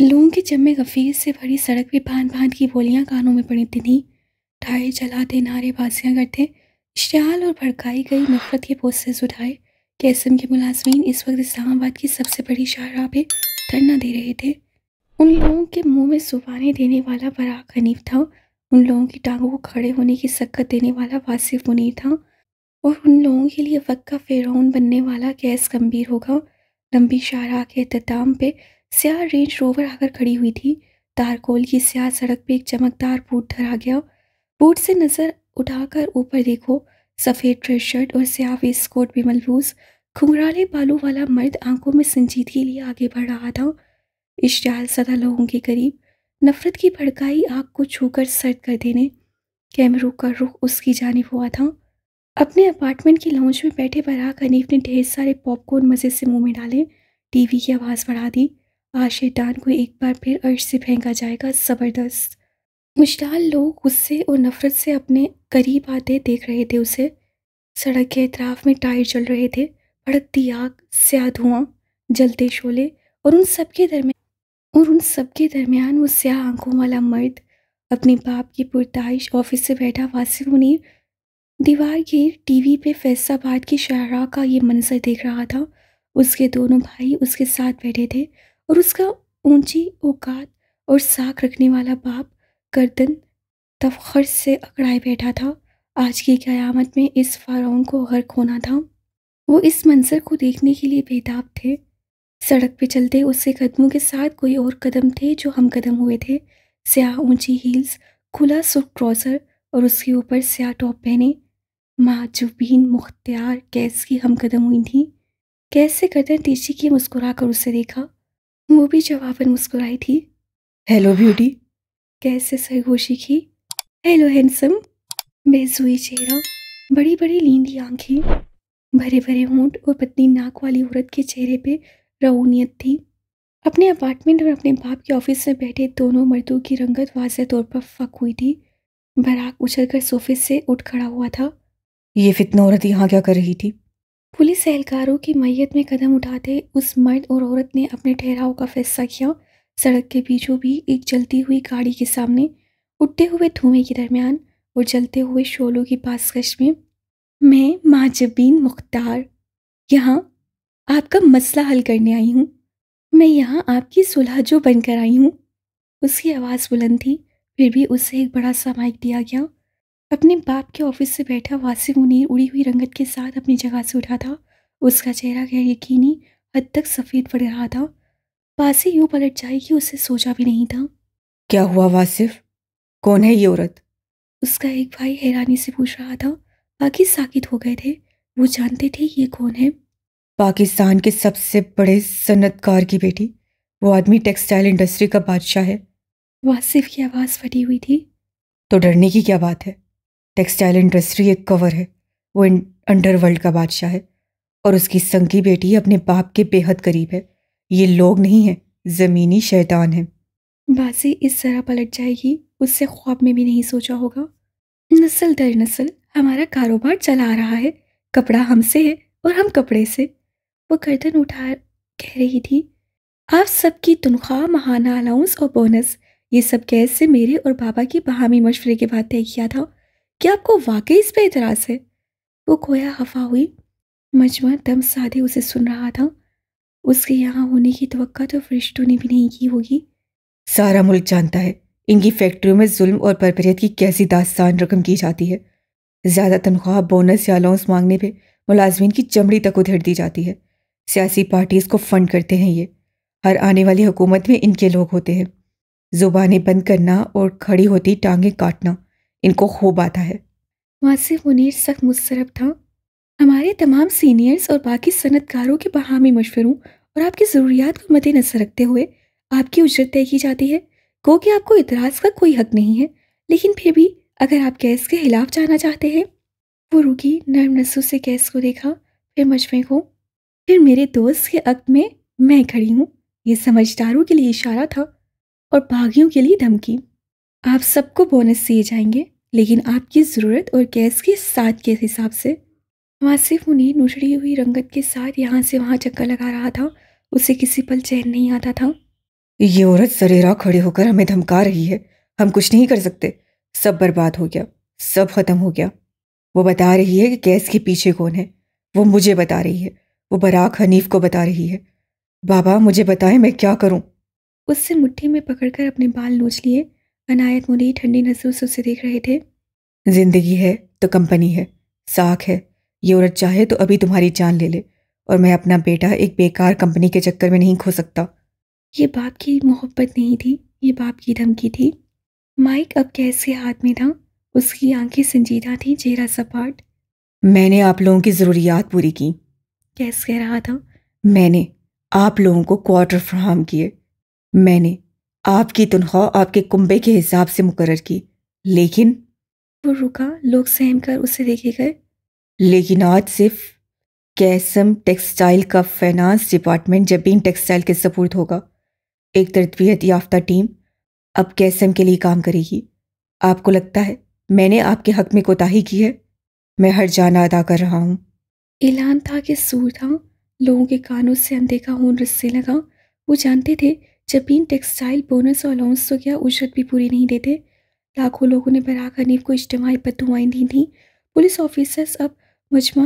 लोगों के जम्मे गफीर से भरी सड़क पे भान भान की बोलियां कानों में पड़ी थी टायर जलाते नारेबाजियां करते इश्तहाल और भड़काई गई नफरत के पोस्टर्स उठाए कैसम के मुलाजमीन इस वक्त इस्लामाबाद की सबसे बड़ी शाहरा पे धरना दे रहे थे उन लोगों के मुंह में सुबाने देने वाला बराक हनीफ था उन लोगों की टांगों को खड़े होने की सक्कत देने वाला वासिफ मुनीर था और उन लोगों के लिए वक्त का फ़िरौन बनने वाला कैस गंभीर होगा लंबी शाहरा के अहतमाम पे स्याह रेंज रोवर आकर खड़ी हुई थी तारकोल की स्याह सड़क पे एक चमकदार बूट धरा गया बूट से नज़र उठाकर ऊपर देखो सफ़ेद ड्रेस शर्ट और स्याह वेस्ट कोट भी मलबूस घुंघराले बालों वाला मर्द आंखों में संजीदगी लिए आगे बढ़ रहा था इश्तियाल सदा लोगों के करीब नफरत की भड़काई आग को छूकर सर्द कर देने कैमरों का रुख उसकी जानब हुआ था अपने अपार्टमेंट की लॉन्च में बैठे बराक हनीफ ने ढेर सारे पॉपकॉर्न मज़े से मुंह में डाले टीवी की आवाज़ बढ़ा दी आज शैतान को एक बार फिर अर्श से फेंका जाएगा ज़बरदस्त मुश्ताल लोग गुस्से और नफ़रत से अपने करीब आते देख रहे थे उसे सड़क के अतराफ में टायर चल रहे थे भड़कती आग स्या धुआं जलते शोले और उन सब के दरमियान और उन सब के दरमियान वो स्या आंखों वाला मर्द अपने बाप की पुरताइश ऑफिस से बैठा वासिफ मुनीर दीवार की टीवी पे फैसलाबाद की शाहरा का ये मंजर देख रहा था उसके दोनों भाई उसके साथ बैठे थे और उसका ऊंची औकात और साख रखने वाला बाप गर्दन तफखर से अकड़ाए बैठा था आज की क़्यामत में इस फारोन को गर्क होना था वो इस मंजर को देखने के लिए बेताब थे सड़क पे चलते उसके कदमों के साथ कोई और कदम थे जो हम कदम हुए थे स्याह ऊंची हील्स खुला सुर्ख क्रॉसर और उसके ऊपर स्याह टॉप पहने माजुबीन मुख्तियार कैस की हम कदम हुई थी कैस से गर्दन तेजी की मुस्कुरा कर उसे देखा वो भी जवाबन मुस्कुराई थी हेलो ब्यूटी कैसे सरगोशी की हेलो हैंडसम बेजुई चेहरा बड़ी बड़ी लींदी आंखें भरे भरे होंठ और पतली नाक वाली औरत के चेहरे पे रऊनियत थी अपने अपार्टमेंट और अपने बाप के ऑफिस में बैठे दोनों मर्दों की रंगत वाजह तौर पर फक हुई थी बराक उछल कर सोफे से उठ खड़ा हुआ था ये फितना औरत यहाँ क्या कर रही थी पुलिस एहलकारों की मैयत में कदम उठाते उस मर्द और औरत ने अपने ठहराव का फैसला किया सड़क के बीचों बीच एक जलती हुई गाड़ी के सामने उठते हुए धुएं के दरमियान और जलते हुए शोलों की पासकश में मैं माजबीन मुख्तार यहाँ आपका मसला हल करने आई हूँ मैं यहाँ आपकी सुलह जो बनकर आई हूँ उसकी आवाज़ बुलंद थी फिर भी उसे एक बड़ा सा माइक दिया गया अपने बाप के ऑफिस से बैठा वासिफ मुनीर उड़ी हुई रंगत के साथ अपनी जगह से उठा था उसका चेहरा गैर यकीनी हद तक सफ़ेद पड़ रहा था ही यूँ पलट जाएगी उसे सोचा भी नहीं था क्या हुआ वासिफ कौन है ये औरत उसका एक भाई हैरानी से पूछ रहा था बाकी साकित हो गए थे वो जानते थे ये कौन है पाकिस्तान के सबसे बड़े सनतकार की बेटी वो आदमी टेक्सटाइल इंडस्ट्री का बादशाह है वासिफ की आवाज़ फटी हुई थी तो डरने की क्या बात है टेक्सटाइल इंडस्ट्री एक कवर है वो अंडरवर्ल्ड का बादशाह है और उसकी संगी बेटी अपने बाप के बेहद करीब है ये लोग नहीं हैं ज़मीनी शैतान हैं बाजी इस तरह पलट जाएगी उससे ख्वाब में भी नहीं सोचा होगा नस्ल दर नस्ल हमारा कारोबार चला रहा है कपड़ा हमसे है और हम कपड़े से वो गर्दन उठा कह रही थी आप सबकी तनख्वाह महाना अलाउंस और बोनस ये सब कैसे मेरे और बाबा की बहामी मशवरे के बाद तय किया था क्या आपको वाकई इस पर एतराज़ है वो खोया हफा हुई मजमा दम साधे उसे सुन रहा था उसके यहाँ होने की तो तो फरिश्तों ने भी नहीं की होगी सारा मुल्क जानता है इनकी फैक्ट्रियों में जुल्म और बरबरीत की कैसी दास्तान रकम की जाती है ज़्यादा तनख्वाह बोनस या अलाउंस मांगने पे मुलाजमीन की चमड़ी तक उधेड़ दी जाती है सियासी पार्टीज़ को फंड करते हैं ये हर आने वाली हुकूमत में इनके लोग होते हैं ज़ुबानें बंद करना और खड़ी होती टांगें काटना इनको खूब आता है मुआसिर मुनीर सख्त मुस्तरब था हमारे तमाम सीनियर्स और बाकी सनतकारों के बहामी मशवरों और आपकी ज़रूरियात को मद्देनजर रखते हुए आपकी उजरत तय की जाती है गो कि आपको इतराज़ का कोई हक नहीं है लेकिन फिर भी अगर आप गैस के खिलाफ जाना चाहते हैं वो रुकी नर्म नसों से गैस को देखा फिर मशवे को फिर मेरे दोस्त के अक्त में मैं खड़ी हूँ ये समझदारों के लिए इशारा था और बागियों के लिए धमकी आप सबको बोनस दिए जाएंगे लेकिन आपकी ज़रूरत और गैस के साथ के हिसाब से वासिफ उन्हें नुचड़ी हुई रंगत के साथ यहाँ से वहाँ चक्कर लगा रहा था उसे किसी पल चैन नहीं आता था ये औरत सरेरा खड़े होकर हमें धमका रही है हम कुछ नहीं कर सकते सब बर्बाद हो गया सब खत्म हो गया वो बता रही है कि गैस के पीछे कौन है वो मुझे बता रही है वो बराक हनीफ को बता रही है बाबा मुझे बताएं मैं क्या करूं उससे मुट्ठी में पकड़कर अपने बाल नोच लिए अनायत मुनी ठंडी नजरों से उसे देख रहे थे जिंदगी है तो कंपनी है साख है ये औरत चाहे तो अभी तुम्हारी जान ले ले और मैं अपना बेटा एक बेकार कंपनी के चक्कर में नहीं खो सकता ये बाप की मोहब्बत नहीं थी ये बाप की धमकी थी माइक अब कैसे हाथ में था उसकी आंखें संजीदा थी चेहरा सपाट मैंने आप लोगों की ज़रूरियात पूरी की कैसे कह रहा था मैंने आप लोगों को क्वार्टर फ्राहम किए मैंने आपकी तनख्वाह आपके कुंबे के हिसाब से मुकर की लेकिन वो रुका लोग सहम कर उसे देखे गए लेकिन आज सिर्फ कैसम टेक्सटाइल का फाइनेंस डिपार्टमेंट जबीन टेक्सटाइल के सपोर्ट होगा एक तरबियत याफ्ता टीम अब कैसम के लिए काम करेगी आपको लगता है मैंने आपके हक में कोताही की है मैं हर जाना अदा कर रहा हूँ ऐलान था कि सूर था लोगों के कानों से अनदेखा हून रस्से लगा वो जानते थे जबीन टेक्सटाइल बोनस और अलाउंस तो क्या उजरत भी पूरी नहीं देते लाखों लोगों ने बराक हनीफ को इज्तमाही पर दुआएँ दी थीं पुलिस ऑफिसर्स अब मजमा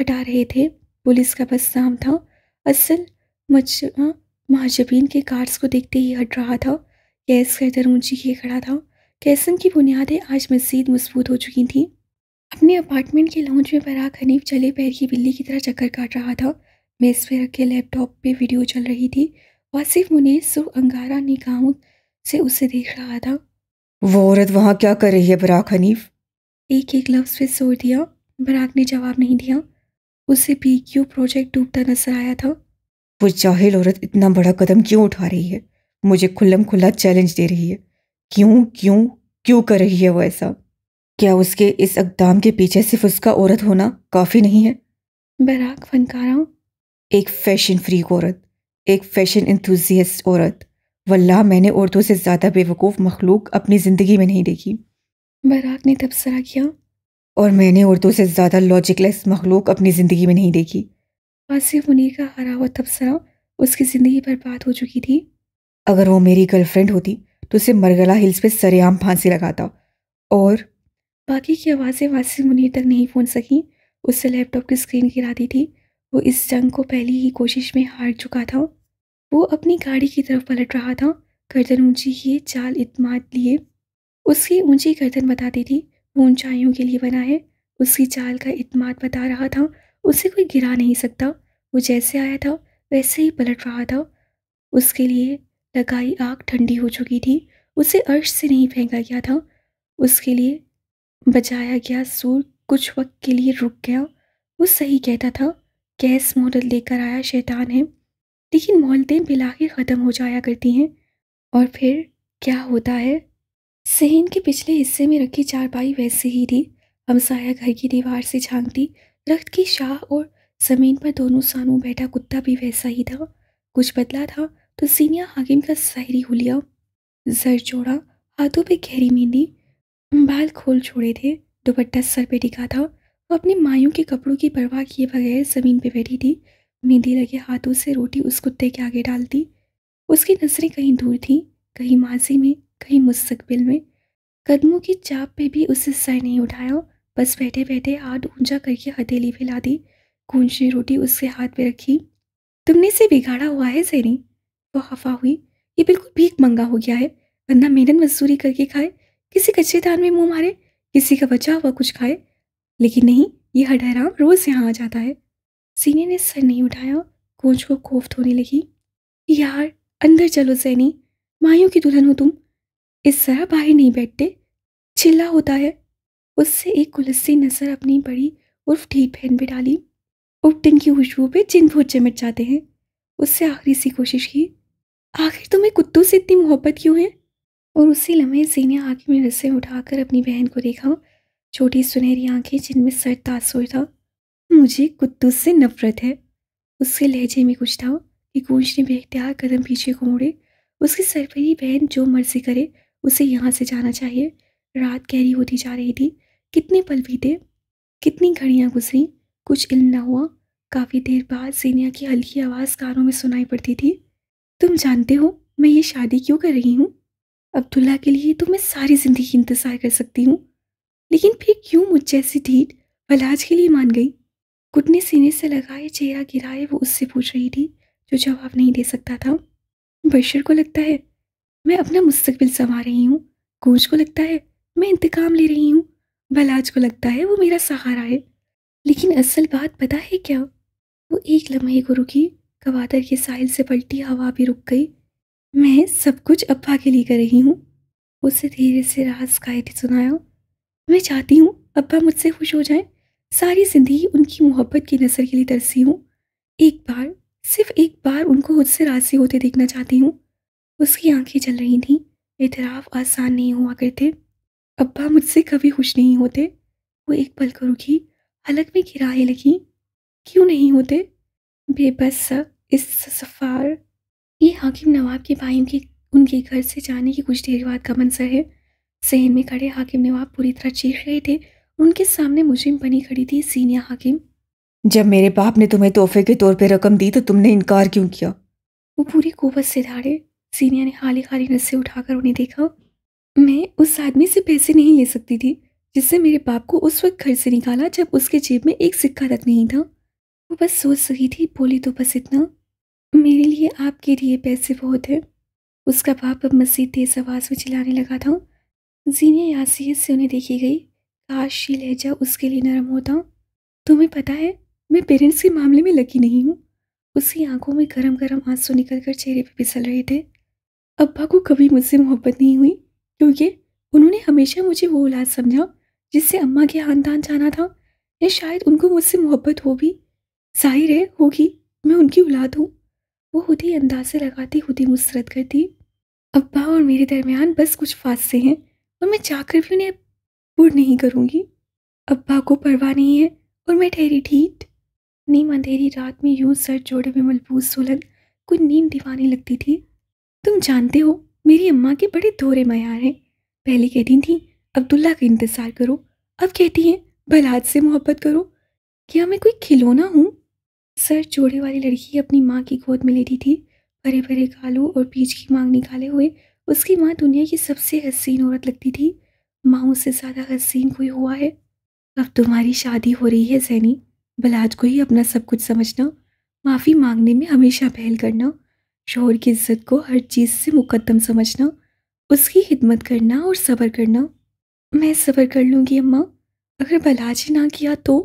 हटा रहे थे पुलिस का बस नाम था असल मजमा महाजबीन के कार्ड्स को देखते ही हट रहा था गैस का दर ऊँची किए खड़ा था कैसन की बुनियादें आज मजीद मजबूत हो चुकी थीं अपने अपार्टमेंट के लॉन्च में बराक हनीफ चले पैर की बिल्ली की तरह चक्कर काट रहा था मेज़ पर रखे लैपटॉप पे वीडियो चल रही थी वासिफ मुनीर सुर अंगारा निगाहों से उसे देख रहा था वो औरत वहाँ क्या कर रही है बराक हनीफ एक एक लफ्ज़ पे सो दिया बराक ने जवाब नहीं दिया उसे पी क्यू प्रोजेक्ट डूबता नजर आया था वो जाहिल औरत इतना बड़ा कदम क्यों उठा रही है मुझे खुल्लम खुल्ला चैलेंज दे रही है क्यों क्यों क्यों कर रही है वो ऐसा क्या उसके इस अकदाम के पीछे सिर्फ उसका औरत होना काफ़ी नहीं है बराक फनकारा एक फैशन फ्रीक औरत एक फैशन इंथुजियस्ट औरत वल्लाह मैंने औरतों से ज़्यादा बेवकूफ़ मखलूक अपनी ज़िंदगी में नहीं देखी बराक ने तबसरा किया और मैंने औरतों से ज़्यादा लॉजिकलेस मखलूक अपनी ज़िंदगी में नहीं देखी आसिफ मुनीर का हरा हुआ तबसरा उसकी ज़िंदगी बर्बाद हो चुकी थी अगर वो मेरी गर्लफ्रेंड होती तो उसे मरगला हिल्स पे सरेआम फांसी लगाता और बाकी की आवाज़ें वासिफ मुनीर तक नहीं पहुँच सकी उससे लैपटॉप की स्क्रीन गिरा दी थी वो इस जंग को पहली ही कोशिश में हार चुका था वो अपनी गाड़ी की तरफ पलट रहा था गर्दन ऊंची ये चाल इतमाद लिए उसकी ऊंची गर्दन बताती थी वो ऊंचाइयों के लिए बना है उसकी चाल का इतमाद बता रहा था उसे कोई गिरा नहीं सकता वो जैसे आया था वैसे ही पलट रहा था उसके लिए लगाई आग ठंडी हो चुकी थी उसे अर्श से नहीं फेंका गया था उसके लिए बजाया गया सूर कुछ वक्त के लिए रुक गया वो सही कहता था गैस मॉडल लेकर आया शैतान है लेकिन मोहलतें बिलाखिर ख़त्म हो जाया करती हैं और फिर क्या होता है सहन के पिछले हिस्से में रखी चारपाई वैसे ही थी हमसाया घर की दीवार से झांकती रक्त की शाह और ज़मीन पर दोनों सानू बैठा कुत्ता भी वैसा ही था कुछ बदला था तो सीनिया हाकिम का सहरी हुलिया जर जोड़ा हाथों पे गहरी मेहंदी बाल खोल छोड़े थे दुपट्टा सर पे टिका था वो अपनी मायों के कपड़ों की परवाह किए बगैर ज़मीन पे बैठी थी मेहंदी लगे हाथों से रोटी उस कुत्ते के आगे डाल दी उसकी नज़रें कहीं दूर थीं कहीं माजी में कहीं मुस्तबिल में कदमों की चाप पे भी उसे सर नहीं उठाया बस बैठे बैठे हाथ ऊंचा करके हथेली फैला दी गूंजी रोटी उसके हाथ पे रखी तुमने इसे बिगाड़ा हुआ है जैनी वो हफा हुई ये बिल्कुल भीख मंगा हो गया है वरना मेहनत मजदूरी करके खाए किसी कच्चे दान में मुंह मारे किसी का बचा हुआ कुछ खाए लेकिन नहीं ये हडहराम रोज़ यहाँ आ जाता है सीने ने सर नहीं उठाया कोच को खौफ धोने लगी यार अंदर चलो सैनी मायों की दुल्हन हो तुम इस तरह बाहर नहीं बैठते चिल्ला होता है उससे एक कुलस्सी नज़र अपनी बड़ी उर्फ ठीक पहन पर डाली उपटिन की खुशबू पे जिन भूत चमट जाते हैं उससे आखिरी सी कोशिश की आखिर तुम्हें कुत्तों से इतनी मोहब्बत क्यों है और उसी लम्हे जीने आँखें में रस्से उठाकर अपनी बहन को देखा छोटी सुनहरी आंखें जिनमें सर तासुर था मुझे कुत्तों से नफरत है उसके लहजे में कुछ था कि गूंज ने बेख्तियार कदम पीछे को मोड़े उसकी सरपरी बहन जो मर्जी करे उसे यहाँ से जाना चाहिए रात गहरी होती जा रही थी कितने पल बीते कितनी घड़ियाँ गुजरी कुछ इल्म ना हुआ काफ़ी देर बाद सीनिया की हल्की आवाज़ कानों में सुनाई पड़ती थी तुम जानते हो मैं ये शादी क्यों कर रही हूँ अब्दुल्ला के लिए तो मैं सारी ज़िंदगी इंतज़ार कर सकती हूँ लेकिन फिर क्यों मुझ जैसी ढीठ भलाज के लिए मान गई घुटने सीने से लगाए चेहरा गिराए वो उससे पूछ रही थी जो जवाब नहीं दे सकता था बशर को लगता है मैं अपना मुस्तबिल संवार रही हूँ कोच को लगता है मैं इंतकाम ले रही हूँ बलाज को लगता है वो मेरा सहारा है लेकिन असल बात पता है क्या वो एक लम्हे को रुकी कवादर के साहिल से पलटी हवा भी रुक गई मैं सब कुछ अब्बा के लिए कर रही हूँ उसे धीरे से रास कायदे सुनाया मैं चाहती हूँ अब्बा मुझसे खुश हो जाए सारी ज़िंदगी उनकी मोहब्बत की नज़र के लिए तरसी हूँ एक बार सिर्फ एक बार उनको मुझसे राज़ी होते देखना चाहती हूँ उसकी आंखें चल रही थीं एतराफ़ आसान नहीं हुआ करते अब्बा मुझसे कभी खुश नहीं होते वो एक पल को रुकी हलक में किराए लगी क्यों नहीं होते बेबस इस सफ़ार ये हाकिम नवाब के भाइयों के उनके घर से जाने की कुछ देर बाद का मंसर है सहन में खड़े हाकिम नवाब पूरी तरह चीख रहे थे उनके सामने मुजिम बनी खड़ी थी सीनिया हाकिम जब मेरे बाप ने तुम्हें तोहफे के तौर पर रकम दी तो तुमने इनकार क्यों किया वो पूरी कुवत से धाड़े सीनिया ने खाली खाली नस्से उठाकर उन्हें देखा मैं उस आदमी से पैसे नहीं ले सकती थी जिससे मेरे बाप को उस वक्त घर से निकाला जब उसके जेब में एक सिक्का तक नहीं था वो बस सोच सही थी बोली तो बस इतना मेरे लिए आपके लिए पैसे बहुत हैं उसका बाप अब मजीद तेज आवाज़ में चिल्लाने लगा था जीनिया यासीत से उन्हें देखी गई काश ये लहजा उसके लिए नरम होता हूँ तुम्हें पता है मैं पेरेंट्स के मामले में लकी नहीं हूँ उसकी आंखों में गरम गरम आंसू निकल कर चेहरे पर फिसल रहे थे अब्बा को कभी मुझसे मोहब्बत नहीं हुई क्योंकि उन्होंने हमेशा मुझे वो औलाद समझा जिससे अम्मा के खानदान जाना था या शायद उनको मुझसे मोहब्बत हो भी जाहिर है होगी मैं उनकी औलाद हूँ वो खुद ही अंदाजे लगाती खुद ही मुस्रत करती अब्बा और मेरे दरमियान बस कुछ फासले हैं और मैं चाहकर भी उन्हें पुर नहीं करूँगी अब्बा को परवाह नहीं है और मैं ठहरी ठीक नीम अंधेरी रात में यूं सर जोड़े में मलबूस सुलग कोई नींद दीवानी लगती थी तुम जानते हो मेरी अम्मा के बड़े दोहरे मैार हैं पहले कहती थी अब्दुल्ला का इंतज़ार करो अब कहती हैं भलाद से मोहब्बत करो क्या मैं कोई खिलौना हूँ सर चोड़े वाली लड़की अपनी माँ की गोद में लेटी थी भरे भरे कालू और बीच की मांग निकाले हुए उसकी माँ दुनिया की सबसे हसीन औरत लगती थी माँ से ज़्यादा हसीन कोई हुआ है अब तुम्हारी शादी हो रही है सैनी बलाज को ही अपना सब कुछ समझना माफ़ी मांगने में हमेशा पहल करना शोहर की इज्जत को हर चीज़ से मुकदम समझना उसकी खिदमत करना और सब्र करना मैं सब्र कर लूँगी अम्मा अगर बलाज ही ना किया तो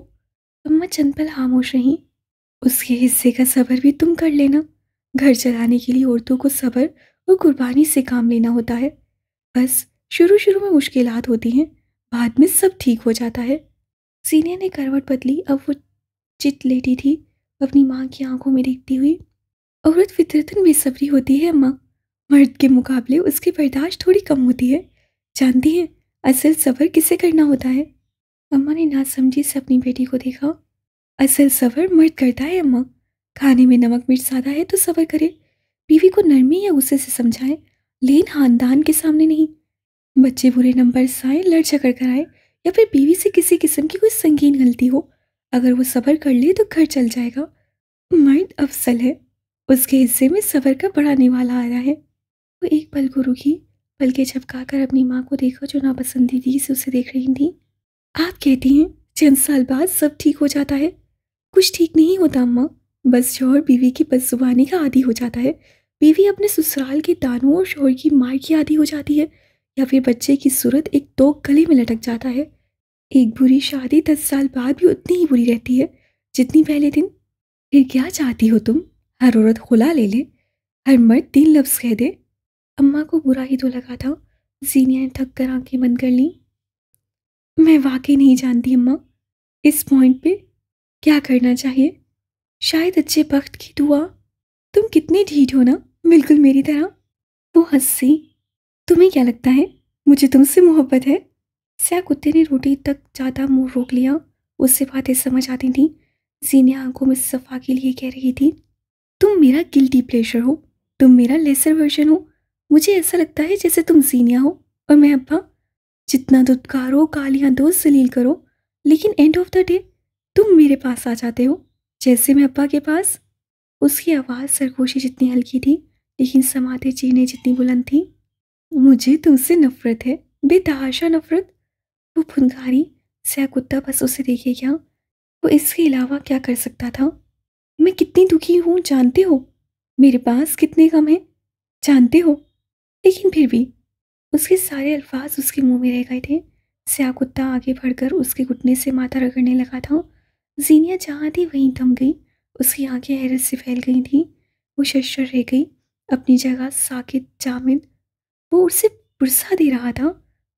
अम्मा चंद पल खामोश रहीं उसके हिस्से का सब्र भी तुम कर लेना घर चलाने के लिए औरतों को सब्र और कुर्बानी से काम लेना होता है बस शुरू शुरू में मुश्किल होती हैं बाद में सब ठीक हो जाता है सीनियर ने करवट बदली अब वो चित लेटी थी अपनी माँ की आंखों में देखती हुई औरत फितरतन बेसब्री होती है अम्मा मर्द के मुकाबले उसकी बर्दाश्त थोड़ी कम होती है जानती हैं असल सफ़र किसे करना होता है अम्मा ने ना समझी से अपनी बेटी को देखा असल सफ़र मर्द करता है अम्मा खाने में नमक मिर्च ज़्यादा है तो सफ़र करे बीवी को नरमी या गुस्से से समझाएं लेन खानदान के सामने नहीं बच्चे बुरे नंबर आए लड़ झगड़ कर आए या फिर बीवी से किसी किस्म की कोई संगीन गलती हो अगर वो सबर कर ले तो घर चल जाएगा माइंड अफसल है उसके हिस्से में सबर का बढ़ाने वाला आ रहा है वो एक पल को रुकी के झपका कर अपनी माँ को देखा जो नापसंदीदगी से उसे देख रही थी आप कहती हैं चंद साल बाद सब ठीक हो जाता है कुछ ठीक नहीं होता अम्मा बस शोहर बीवी की बस जुबानी का आदि हो जाता है बीवी अपने ससुराल के दानों और शोहर की मार की आदि हो जाती है या फिर बच्चे की सूरत एक तो गले में लटक जाता है एक बुरी शादी दस साल बाद भी उतनी ही बुरी रहती है जितनी पहले दिन फिर क्या चाहती हो तुम हर औरत खुला ले ले हर मर्द तीन लफ्ज़ कह दे अम्मा को बुरा ही तो लगा था जीनिया थक कर आंखें बंद कर लीं मैं वाकई नहीं जानती अम्मा इस पॉइंट पे क्या करना चाहिए शायद अच्छे वक्त की दुआ तुम कितने ढीठ हो ना बिल्कुल मेरी तरह वो हंसी तुम्हें क्या लगता है मुझे तुमसे मोहब्बत है स्या कुत्ते ने रोटी तक ज़्यादा मुंह रोक लिया उससे बातें समझ आती थी जीने आंखों में सफ़ा के लिए कह रही थी तुम मेरा गिल्टी प्लेशर हो तुम मेरा लेसर वर्जन हो मुझे ऐसा लगता है जैसे तुम जीनिया हो और मैं अब्बा जितना दुदकारो गालियाँ दो सलील करो लेकिन एंड ऑफ द डे तुम मेरे पास आ जाते हो जैसे मैं अब्बा के पास उसकी आवाज़ सरगोशी जितनी हल्की थी लेकिन समाते जीने जितनी बुलंद थी मुझे तुमसे तो नफरत है बेतहाशा नफरत वो फुनकारी सह कुत्ता बस उसे देखे क्या वो इसके अलावा क्या कर सकता था मैं कितनी दुखी हूँ जानते हो मेरे पास कितने कम हैं जानते हो लेकिन फिर भी उसके सारे अल्फाज उसके मुंह में रह गए थे स्या कुत्ता आगे बढ़कर उसके घुटने से माथा रगड़ने लगा था जीनिया जहाँ थी वहीं थम गई उसकी आंखें हैरत से फैल गई थी वो शशर रह गई अपनी जगह साकित जामिद वो उसे पुरसा दे रहा था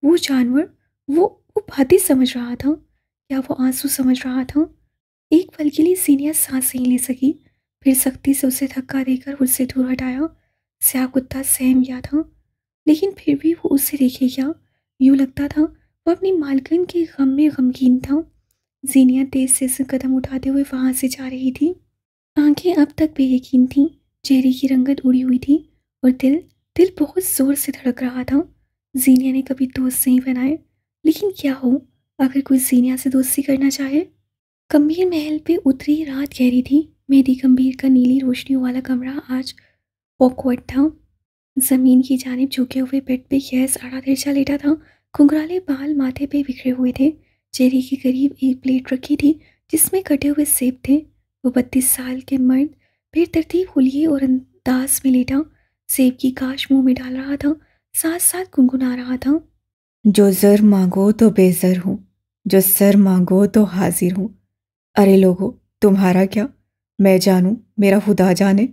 वो जानवर वो वो बातें समझ रहा था या वो आंसू समझ रहा था एक पल के लिए सीनिया सांस नहीं ले सकी फिर सख्ती से उसे धक्का देकर उससे दूर हटाया स्या कुत्ता सहम गया था लेकिन फिर भी वो उसे देखे गया यूँ लगता था वह अपनी मालकिन के गम में गमगीन था जीनिया तेज से कदम उठाते हुए वहाँ से जा रही थी आंखें अब तक बेयकीन थीं चेहरे की रंगत उड़ी हुई थी और दिल दिल बहुत ज़ोर से धड़क रहा था जीनिया ने कभी दोस्त नहीं बनाए लेकिन क्या हो अगर कोई जीनिया से दोस्ती करना चाहे गंभीर महल पे उतरी रात गहरी थी मेरी गंभीर का नीली रोशनी वाला कमरा आज ऑकवर्ड था ज़मीन की जानब झुके हुए बेड पे गैस आड़ा तिरछा लेटा था घुघराले बाल माथे पे बिखरे हुए थे चेहरे के करीब एक प्लेट रखी थी जिसमें कटे हुए सेब थे वो बत्तीस साल के मर्द फिर तरतीब खुलिए और अंदाज में लेटा सेब की काश मुंह में डाल रहा था साथ साथ गुनगुना रहा था जो जर मांगो तो बेजर हूँ जो सर मांगो तो हाजिर हूँ अरे लोगो तुम्हारा क्या मैं जानू मेरा खुदा जाने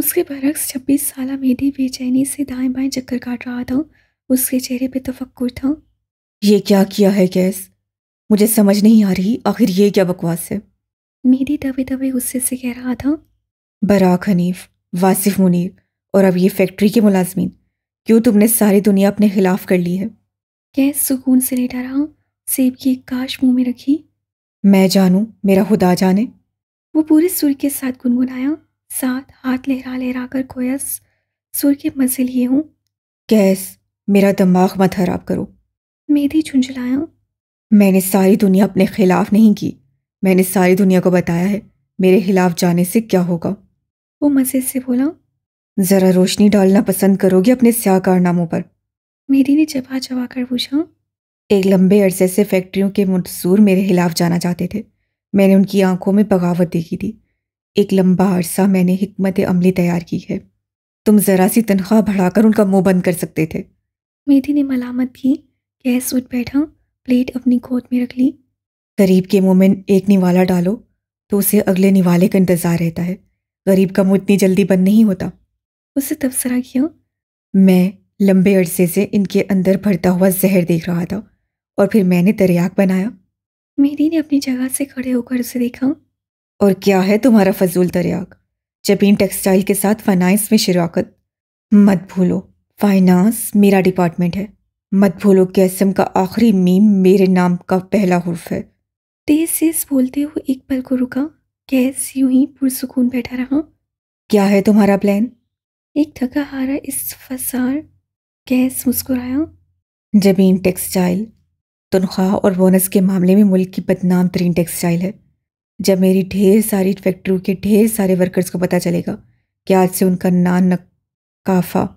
उसके बरक्स छब्बीस साल मेहदी बेचैनी से दाएं बाएं चक्कर काट रहा था उसके चेहरे पे तफक्कुर था ये क्या किया है कैस मुझे समझ नहीं आ रही आखिर ये क्या बकवास है मेहदी दबे दबे गुस्से से कह रहा था बराक हनीफ वासिफ मुनीर और अब ये फैक्ट्री के मुलाजमीन क्यों तुमने सारी दुनिया अपने खिलाफ कर ली है कैस सुकून से लेटा रहा सेब की एक काश मुंह में रखी मैं जानू मेरा खुदा जाने वो पूरे सुर के साथ गुनगुनाया साथ हाथ लहरा लहरा कर कोयस सुर के मजे लिए हूँ कैस मेरा दिमाग मत खराब करो मेधी झुंझलाया मैंने सारी दुनिया अपने खिलाफ नहीं की मैंने सारी दुनिया को बताया है मेरे खिलाफ जाने से क्या होगा वो मज़े से बोला ज़रा रोशनी डालना पसंद करोगे अपने स्या कारनामों पर मेरी ने चबा चबा कर पूछा एक लंबे अरसे से फैक्ट्रियों के मंसूर मेरे खिलाफ जाना चाहते थे मैंने उनकी आंखों में बगावत देखी थी एक लंबा अरसा मैंने हमत अमली तैयार की है तुम ज़रा सी तनख्वाह बढ़ाकर उनका मुंह बंद कर सकते थे मेथी ने मलामत की गैस उठ बैठा प्लेट अपनी गोद में रख ली गरीब के मुंह में एक निवाला डालो तो उसे अगले निवाले का इंतज़ार रहता है गरीब का मुंह इतनी जल्दी बंद नहीं होता उसे तबसरा किया मैं लंबे अरसे से इनके अंदर भरता हुआ जहर देख रहा था और फिर मैंने दरियाक बनाया मेहदी ने अपनी जगह से खड़े होकर उसे देखा और क्या है तुम्हारा फजूल दरियाक जबीन टेक्सटाइल के साथ फाइनेंस में शिरकत मत भूलो फाइनेंस मेरा डिपार्टमेंट है मत भूलो कैसम का आखिरी मीम मेरे नाम का पहला हुर्फ है तेज तेज बोलते हुए एक पल को रुका कैस यूं ही पुरसकून बैठा रहा क्या है तुम्हारा प्लान एक थका हारा इस फसार कैस मुस्कुराया जबीन टेक्सटाइल तनख्वाह और बोनस के मामले में मुल्क की बदनाम तरीन टेक्सटाइल है जब मेरी ढेर सारी फैक्ट्रियों के ढेर सारे वर्कर्स को पता चलेगा कि आज से उनका नान काफ़ा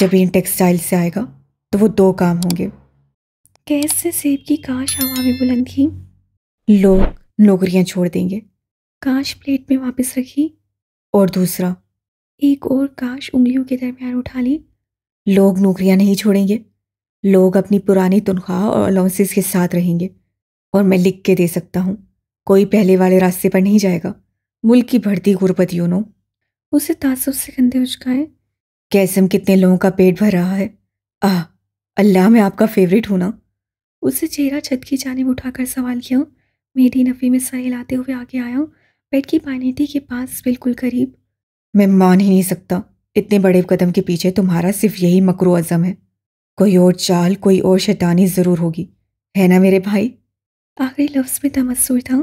जबीन टेक्सटाइल से आएगा तो वो दो काम होंगे कैसे से सेब की काश हवा में बुलंद थी लोग नौकरियां छोड़ देंगे काश प्लेट में वापस रखी और दूसरा एक और काश उंगलियों के दरमियान उठा ली लोग नौकरियां नहीं छोड़ेंगे लोग अपनी पुरानी तनख्वाह और अलाउंसेस के साथ रहेंगे और मैं लिख के दे सकता हूँ कोई पहले वाले रास्ते पर नहीं जाएगा मुल्क की बढ़ती गुर्बत यू नो उसे तासुब से कंधे उचकाए कैसम कितने लोगों का पेट भर रहा है आह अल्लाह मैं आपका फेवरेट हूँ ना उसे चेहरा छत की जानब उठाकर सवाल किया मेरी नफ़ी में सर हुए आगे आया बेड की पानीटी के पास बिल्कुल करीब मैं मान ही नहीं सकता इतने बड़े कदम के पीछे तुम्हारा सिर्फ यही मकरू अज़म है कोई और चाल कोई और शैतानी ज़रूर होगी है ना मेरे भाई आखिरी लफ्ज़ में तमस्सुर था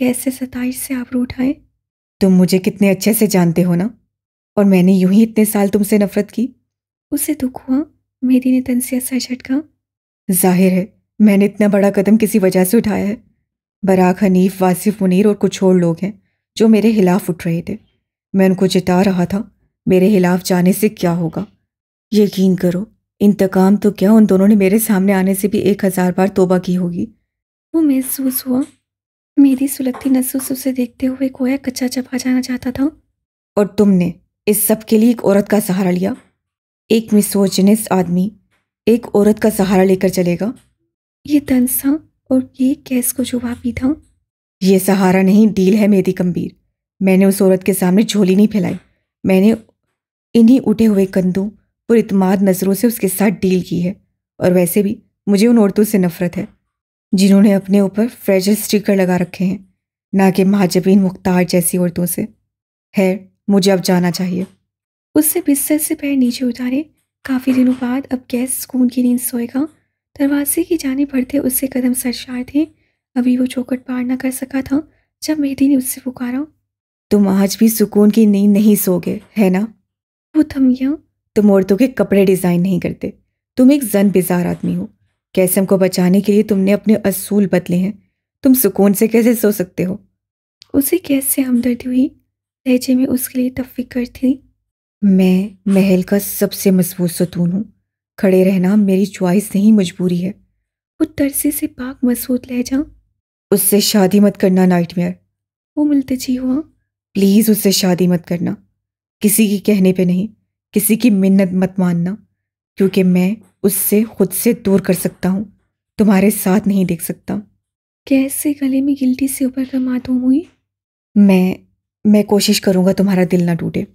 कैसे सताइश से आप रूट उठाए तुम मुझे कितने अच्छे से जानते हो ना और मैंने यूं ही इतने साल तुमसे नफरत की उसे दुख हुआ मेरी ने तनसिया सर झटका जाहिर है मैंने इतना बड़ा कदम किसी वजह से उठाया है बराक हनीफ वासिफ मुनीर और कुछ और लोग हैं जो मेरे खिलाफ उठ रहे थे मैं उनको चिता रहा था मेरे खिलाफ जाने से क्या होगा यकीन करो इंतकाम तो क्या उन दोनों ने मेरे सामने आने से भी एक हज़ार बार तोबा की होगी वो महसूस हुआ मेरी सुलगती नसूस उसे देखते हुए कोया कच्चा चपा जाना चाहता था और तुमने इस सब के लिए एक औरत का सहारा लिया एक मिसोजनिस आदमी एक औरत का सहारा लेकर चलेगा ये तनसा और ये कैस को जवाब भी था ये सहारा नहीं डील है मेरी गंभीर मैंने उस औरत के सामने झोली नहीं फैलाई मैंने इन्हीं उठे हुए कंधों इतमाद नज़रों से उसके साथ डील की है और वैसे भी मुझे उन औरतों से नफरत है जिन्होंने अपने ऊपर फ्रेजल स्टिकर लगा रखे हैं ना कि महाजबीन मुख्तार जैसी औरतों से है मुझे अब जाना चाहिए उससे बिस्तर से पैर नीचे उतारे काफ़ी दिनों बाद अब गैस सुकून की नींद सोएगा दरवाजे की जाने पड़ते उससे कदम सरशार थे अभी वो चौकट पार ना कर सका था जब मेहदी ने उससे पुकारा तुम आज भी सुकून की नींद नहीं सोगे है ना वो थमिया तुम औरतों के कपड़े डिज़ाइन नहीं करते तुम एक जन बेजार आदमी हो कैसम को बचाने के लिए तुमने अपने असूल बदले हैं तुम सुकून से कैसे सो सकते हो उसे कैसे हमदर्दी हुई लहजे में उसके लिए तफिक्र थी मैं महल का सबसे मजबूत सतून हूँ खड़े रहना मेरी च्वाइस नहीं मजबूरी है वो तरसे से पाक मसूद लहजा उससे शादी मत करना नाइटमेयर वो मुलतजी हुआ प्लीज़ उससे शादी मत करना किसी के कहने पे नहीं किसी की मिन्नत मत मानना क्योंकि मैं उससे खुद से दूर कर सकता हूँ तुम्हारे साथ नहीं देख सकता कैसे गले में गिल्टी से ऊपर का मातूम हुई मैं मैं कोशिश करूँगा तुम्हारा दिल ना टूटे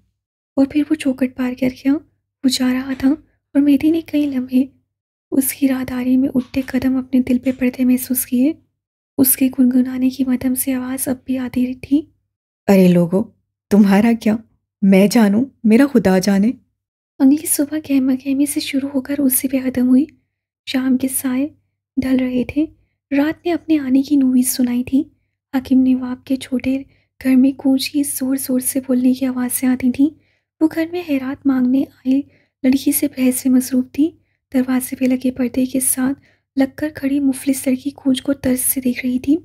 और फिर वो चौकट पार कर गया वो जा रहा था और मेरी ने कई लम्हे उसकी राहदारी में उठते कदम अपने दिल पे पड़ते महसूस किए उसके गुनगुनाने की मदम से आवाज़ अब भी आती थी अरे लोगो तुम्हारा क्या मैं जानू मेरा खुदा जाने अगली सुबह गहमा गहमी से शुरू होकर उसी पे ख़त्म हुई शाम के साय ढल रहे थे रात ने अपने आने की नूवीज सुनाई थी ने नवाब के छोटे घर में कूच की ज़ोर ज़ोर से बोलने की आवाज़ें आती थीं वो घर में हैरात मांगने आई लड़की से बहस में मसरूफ़ थी दरवाजे पे लगे पर्दे के साथ लगकर खड़ी मुफलिस लड़की कूच को तर्ज से देख रही थी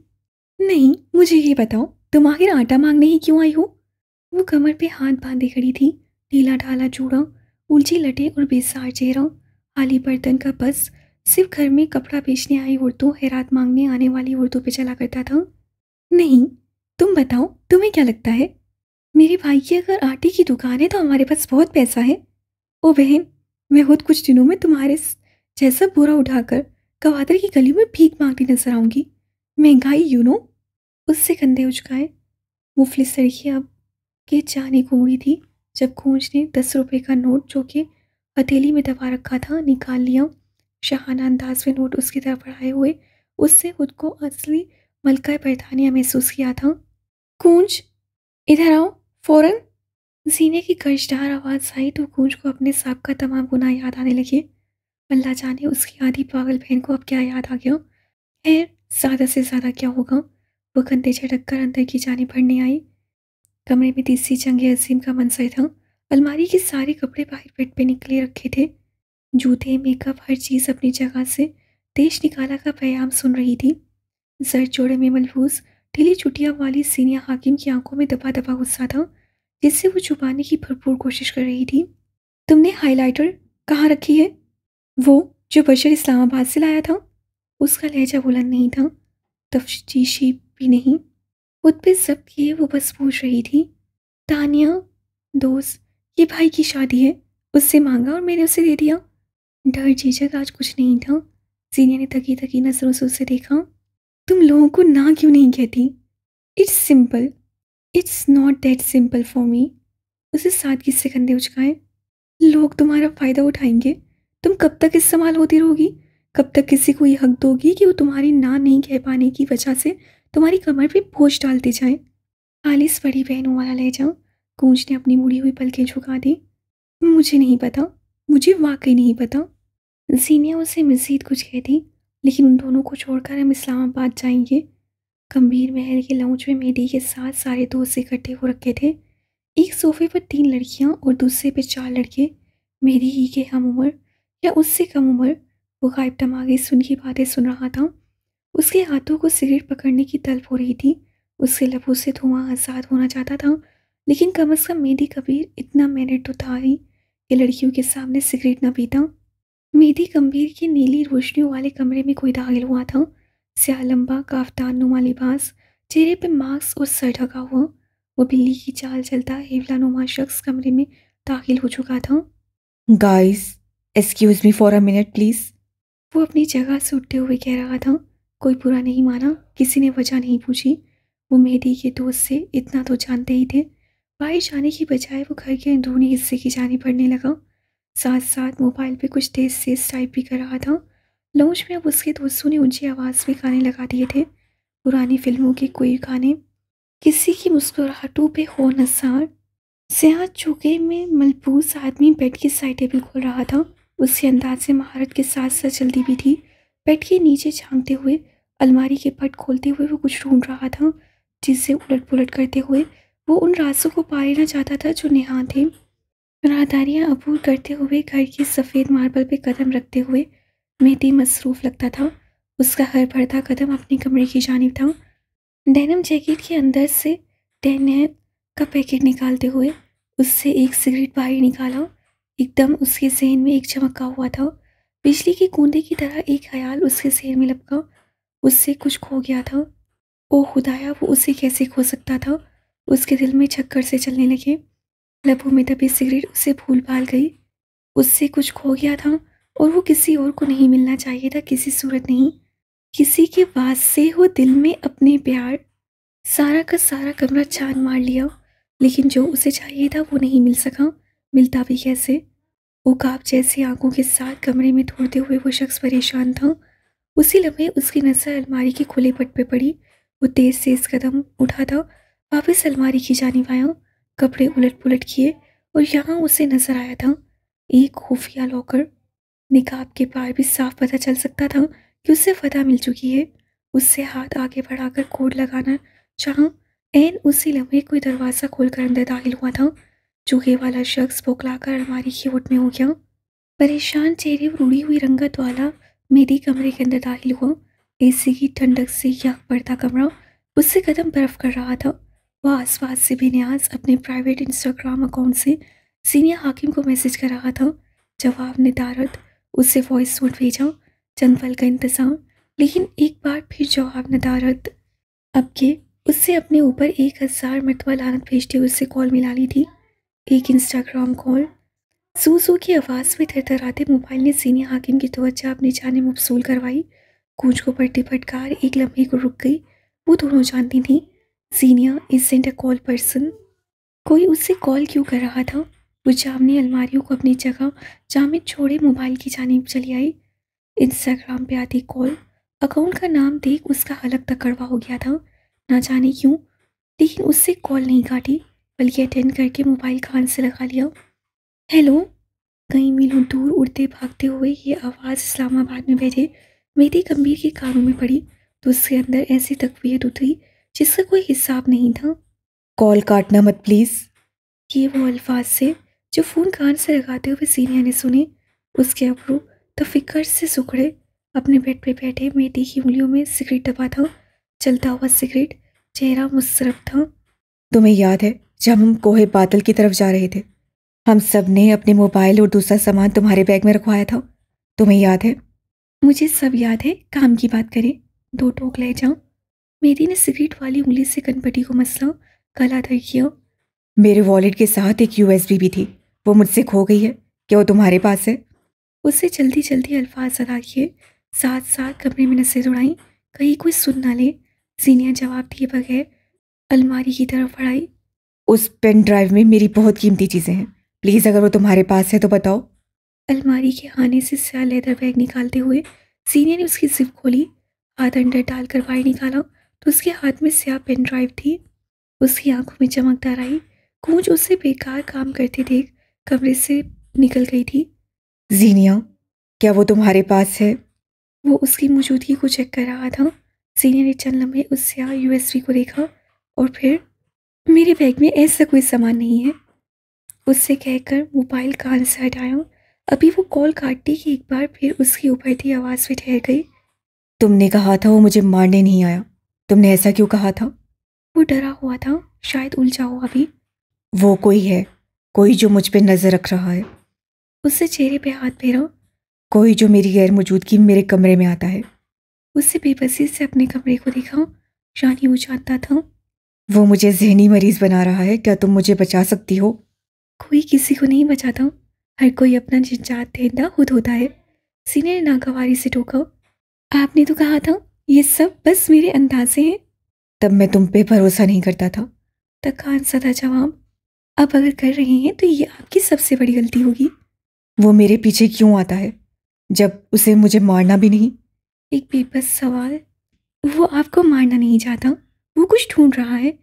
नहीं मुझे ये बताओ तुम आखिर आटा मांगने ही क्यों आई हो वो कमर पे हाथ बांधे खड़ी थी ढीला ढाला चूड़ा उलझी लटे और बेसार चेहरा आली बर्तन का पस सिर्फ घर में कपड़ा बेचने आई औरतों हैरात मांगने आने वाली औरतों पे चला करता था नहीं तुम बताओ तुम्हें क्या लगता है मेरे भाई की अगर आटे की दुकान है तो हमारे पास बहुत पैसा है ओ बहन मैं खुद कुछ दिनों में तुम्हारे जैसा बोरा उठाकर कवादर की गली में भीख मांगती नजर आऊंगी महंगाई यू नो उससे कंधे उचकाए मुफली सरखी अब के जाने को थी जब खोज ने दस रुपये का नोट जो कि हथेली में दबा रखा था निकाल लिया शहाना अंदाज में नोट उसकी तरफ बढ़ाए हुए उससे खुद को असली मलका बरतानिया महसूस किया था कूंज इधर आओ फौरन जीने की गर्जदार आवाज़ आई तो कूंज को अपने साहब का तमाम गुना याद आने लगे अल्लाह जाने उसकी आधी पागल बहन को अब क्या याद आ गया खैर ज़्यादा से ज़्यादा क्या होगा वो कंधे झटक कर अंदर की जाने भरने आई कमरे में तीसरी जंग अजीम का मंजर था अलमारी के सारे कपड़े बाहर बेड पे निकले रखे थे जूते मेकअप हर चीज़ अपनी जगह से देश निकाला का पैगाम सुन रही थी जर जोड़े में मलबूस ढीली चुटिया वाली सीनिया हाकिम की आंखों में दबा दबा गुस्सा था जिससे वो छुपाने की भरपूर कोशिश कर रही थी तुमने हाइलाइटर कहाँ रखी है वो जो बशर इस्लामाबाद से लाया था उसका लहजा बुलंद नहीं था तफशीशी भी नहीं खुद पे सब किए वो बस पूछ रही थी तानिया दोस्त ये भाई की शादी है उससे मांगा और मैंने उसे दे दिया डर झिझक आज कुछ नहीं था सीनिया ने थकी थकी नजरों से उसे देखा तुम लोगों को ना क्यों नहीं कहती it's simple it's not that simple for me उसे सादगी से कंधे उचकाए लोग तुम्हारा फ़ायदा उठाएंगे तुम कब तक इस्तेमाल होती रहोगी कब तक किसी को ये हक दोगी कि वो तुम्हारी ना नहीं कह पाने की वजह से तुम्हारी कमर पे बोझ डालते जाए आलिस बड़ी बहनों वाला ले लहजा गूंज ने अपनी मुड़ी हुई पलखें झुका दी मुझे नहीं पता मुझे वाकई नहीं पता जीनिया उसे मज़ीद कुछ कहती लेकिन उन दोनों को छोड़कर हम इस्लामाबाद जाएंगे गंभीर महल के लाउंज में मेडी के साथ सारे दोस्त इकट्ठे हो रखे थे एक सोफे पर तीन लड़कियां और दूसरे पर चार लड़के मेरी ही के हम उम्र या उससे कम उम्र वो गायब टमागे सुन की बातें सुन रहा था उसके हाथों को सिगरेट पकड़ने की तलब हो रही थी उसके लबों से धुआं आज़ाद होना चाहता था लेकिन कम अज़ कम मेहदी कबीर इतना मेरिट तो था ही कि लड़कियों के सामने सिगरेट ना पीता मेहदी कबीर की नीली रोशनियों वाले कमरे में कोई दाखिल हुआ था स्या लंबा काफ्तान नुमा लिबास चेहरे पर मास्क और सर ढका हुआ वो बिल्ली की चाल चलता हेवला नुमा शख्स कमरे में दाखिल हो चुका था guys excuse me for a minute please वो अपनी जगह से उठते हुए कह रहा था कोई बुरा नहीं माना किसी ने वजह नहीं पूछी वो मेहदी के दोस्त से इतना तो जानते ही थे बाहर जाने की बजाय वो घर के अंदरूनी हिस्से की जानी पड़ने लगा साथ साथ मोबाइल पे कुछ तेज तेज टाइप भी कर रहा था लॉन्च में अब उसके दोस्तों ने ऊंची आवाज़ में गाने लगा दिए थे पुरानी फिल्मों के कोई गाने किसी की मुस्कुराहटों पे हो नसार सयाह चूके में मलबूस आदमी बेड की साइड टेबल खोल रहा था उसके अंदाज से महारत के साथ साथ जल्दी भी थी बेड के नीचे झांकते हुए अलमारी के पट खोलते हुए वो कुछ ढूंढ रहा था जिससे उलट पुलट करते हुए वो उन रास्तों को पालना चाहता था जो नेहा थे राहदारियाँ अबूर करते हुए घर के सफ़ेद मार्बल पे कदम रखते हुए मेहती मसरूफ़ लगता था उसका हर बढ़ता कदम अपने कमरे की जानब था डैनम जैकेट के अंदर से डैन का पैकेट निकालते हुए उससे एक सिगरेट बाहर निकाला एकदम उसके जहन में एक चमका हुआ था बिजली के कूदे की तरह एक ख्याल उसके जहन में लपका उससे कुछ खो गया था ओ खुदाया वो उसे कैसे खो सकता था उसके दिल में चक्कर से चलने लगे लबों में दबी सिगरेट उसे भूल भाल गई उससे कुछ खो गया था और वो किसी और को नहीं मिलना चाहिए था किसी सूरत नहीं किसी के बाद से हो दिल में अपने प्यार सारा का सारा कमरा छान मार लिया लेकिन जो उसे चाहिए था वो नहीं मिल सका मिलता भी कैसे काप जैसे आंखों के साथ कमरे में तोड़ते हुए वो शख्स परेशान था उसी लम्हे उसकी नज़र अलमारी के खुले पट पे पड़ी वो तेज तेज कदम उठा था वापस अलमारी की जानी आया कपड़े उलट पुलट किए और यहाँ उसे नजर आया था एक खुफिया लॉकर निकाब के पार भी साफ पता चल सकता था कि उससे फतह मिल चुकी है उससे हाथ आगे बढ़ाकर कोड लगाना चाह एन उसी लम्हे कोई दरवाज़ा खोलकर अंदर दाखिल हुआ था चूहे वाला शख्स बोखलाकर अलमारी की ओट में हो गया परेशान चेहरे रूढ़ी हुई रंगत वाला मेरी कमरे के अंदर दाखिल हुआ एसी की ठंडक से यह पड़ता कमरा उससे कदम बर्फ कर रहा था वह आसपास से भी न्याज अपने प्राइवेट इंस्टाग्राम अकाउंट से सीनियर हाकिम को मैसेज कर रहा था जवाब ने दारत उससे वॉइस नोट भेजा चंद पल का इंतज़ाम लेकिन एक बार फिर जवाब ने दारत अब के उससे अपने ऊपर एक हज़ार मरतबा लानत भेजते हुए उससे कॉल मिला ली थी एक इंस्टाग्राम कॉल सूसू की आवाज़ में थरथराते मोबाइल ने सीनियर हाकिम की तवज्जा अपने जाने मबसूल करवाई कूच को पट्टी फटकार एक लम्हे को रुक गई वो दोनों जानती थी सीनिया सेंट अ कॉल पर्सन कोई उससे कॉल क्यों कर रहा था वो जामने अलमारियों को अपनी जगह जामिद छोड़े मोबाइल की जानब चली आई इंस्टाग्राम पे आती कॉल अकाउंट का नाम देख उसका हलक तकड़वा हो गया था ना जाने क्यों लेकिन उससे कॉल नहीं काटी बल्कि अटेंड करके मोबाइल कान से लगा लिया हेलो कई मीलों दूर उड़ते भागते हुए ये आवाज़ इस्लामाबाद में बैठे मेरी गंभीर के कानों में पड़ी तो उसके अंदर ऐसी तकबीयत उतरी जिसका कोई हिसाब नहीं था कॉल काटना मत प्लीज़ ये वो अल्फाज से जो फ़ोन कान से लगाते हुए सीनिया ने सुने उसके अबरू तो फिक्र से सुखड़े अपने बेड पे बैठे मेटी की उंगलियों में सिगरेट दबा था चलता हुआ सिगरेट चेहरा मुसरफ था तुम्हें याद है जब हम कोहे बादल की तरफ जा रहे थे हम सब ने अपने मोबाइल और दूसरा सामान तुम्हारे बैग में रखवाया था तुम्हें याद है मुझे सब याद है काम की बात करें दो टोक ले जाऊं मेरी ने सिगरेट वाली उंगली से कनपटी को मसला कल अदा किया मेरे वॉलेट के साथ एक यूएसबी भी थी वो मुझसे खो गई है क्या वो तुम्हारे पास है उससे जल्दी जल्दी अल्फाज अदा किए साथ साथ कमरे में नसें उड़ाई कहीं कुछ सुन ना ले सीनियर जवाब दिए बगैर अलमारी की तरफ बढ़ाई उस पेन ड्राइव में मेरी बहुत कीमती चीज़ें हैं प्लीज़ अगर वो तुम्हारे पास है तो बताओ अलमारी के आने से स्या लेदर बैग निकालते हुए सीनियर ने उसकी जिप खोली हाथ अंडर डालकर वायर निकाला तो उसके हाथ में स्या पेन ड्राइव थी उसकी आंखों में चमकदार आई कूच उससे बेकार काम करते देख कमरे से निकल गई थी जीनिया क्या वो तुम्हारे पास है वो उसकी मौजूदगी को चेक कर रहा था सीनियर ने चंद लम्हे उस स्याह यूएसबी को देखा और फिर मेरे बैग में ऐसा कोई सामान नहीं है उससे कहकर मोबाइल कान से हटाया अभी वो कॉल काटती कि एक बार फिर उसकी उभरती आवाज़ में ठहर गई तुमने कहा था वो मुझे मारने नहीं आया तुमने ऐसा क्यों कहा था वो डरा हुआ था शायद उलझा हुआ भी वो कोई है कोई जो मुझ पर नज़र रख रहा है उससे चेहरे पे हाथ फेरा कोई जो मेरी गैर मौजूदगी मेरे कमरे में आता है उससे बेबसी से अपने कमरे को देखा शानी वो जानता था वो मुझे जहनी मरीज़ बना रहा है क्या तुम मुझे बचा सकती हो कोई किसी को नहीं बचाता हर कोई अपना जिजात देता खुद होता है सीने ने से टोका आपने तो कहा था ये सब बस मेरे अंदाजे हैं तब मैं तुम पे भरोसा नहीं करता था तकान सदा जवाब आप अगर कर रहे हैं तो ये आपकी सबसे बड़ी गलती होगी वो मेरे पीछे क्यों आता है जब उसे मुझे मारना भी नहीं एक बेबस सवाल वो आपको मारना नहीं चाहता वो कुछ ढूंढ रहा है